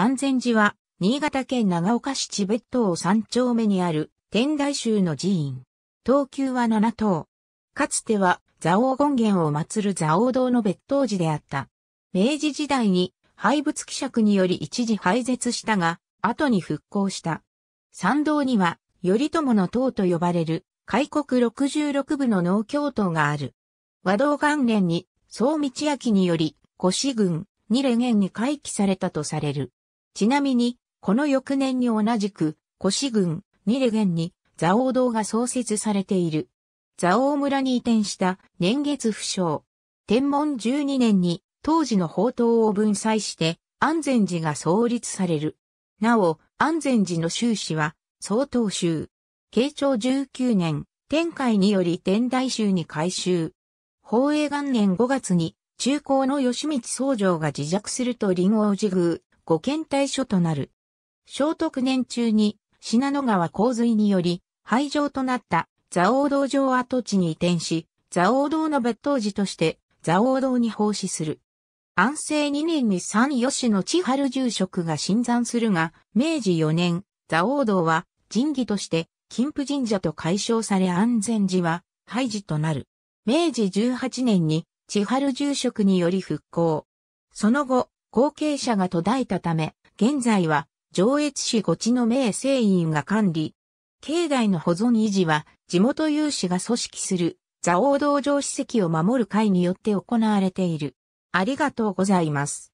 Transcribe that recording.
安全寺は、新潟県長岡市チベットを3丁目にある天台宗の寺院。東急は7塔。かつては蔵王権現を祀る蔵王堂の別当寺であった。明治時代に廃仏希釈により一時廃絶したが、後に復興した。参道には、頼朝の塔と呼ばれる、開国66部の農協塔がある。和道元年に、総道明により、越軍、二連元に回帰されたとされる。ちなみに、この翌年に同じく、越郡、ニレ県に、蔵王堂が創設されている。蔵王村に移転した年月不詳。天文12年に当時の宝刀を分祭して安全寺が創立される。なお、安全寺の収支は総統宗。慶長19年、天海により天台宗に改修。宝永元年5月に中高の吉光僧正が自弱すると林王寺宮、5県対所となる。聖徳年中に信濃川洪水により廃城となった蔵王道場跡地に移転し、蔵王道の別当寺として蔵王道に奉仕する。安政2年に三吉野千春住職が新参するが、明治4年、蔵王道は神儀として金府神社と解消され安全寺は廃寺となる。明治18年に千春住職により復興。その後、後継者が途絶えたため、現在は上越市五地の名生員が管理。境内の保存維持は地元有志が組織する蔵王道場史跡を守る会によって行われている。ありがとうございます。